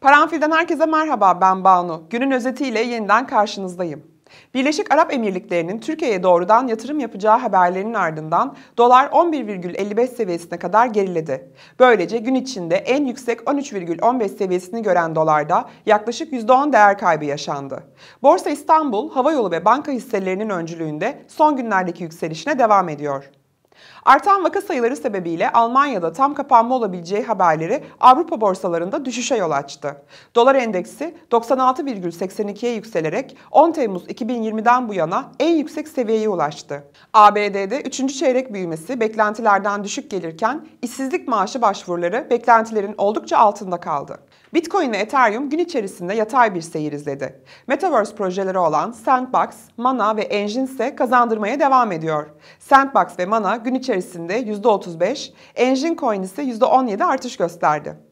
Paranfil'den herkese merhaba ben Banu. Günün özetiyle yeniden karşınızdayım. Birleşik Arap Emirlikleri'nin Türkiye'ye doğrudan yatırım yapacağı haberlerinin ardından dolar 11,55 seviyesine kadar geriledi. Böylece gün içinde en yüksek 13,15 seviyesini gören dolarda yaklaşık %10 değer kaybı yaşandı. Borsa İstanbul, havayolu ve banka hisselerinin öncülüğünde son günlerdeki yükselişine devam ediyor. Artan vaka sayıları sebebiyle Almanya'da tam kapanma olabileceği haberleri Avrupa borsalarında düşüşe yol açtı. Dolar endeksi 96,82'ye yükselerek 10 Temmuz 2020'den bu yana en yüksek seviyeye ulaştı. ABD'de 3. çeyrek büyümesi beklentilerden düşük gelirken işsizlik maaşı başvuruları beklentilerin oldukça altında kaldı. Bitcoin ve Ethereum gün içerisinde yatay bir seyir izledi. Metaverse projeleri olan Sandbox, Mana ve Engine ise kazandırmaya devam ediyor. Sandbox ve Mana gün gün içerisinde %35, Engine Coin ise %17 artış gösterdi.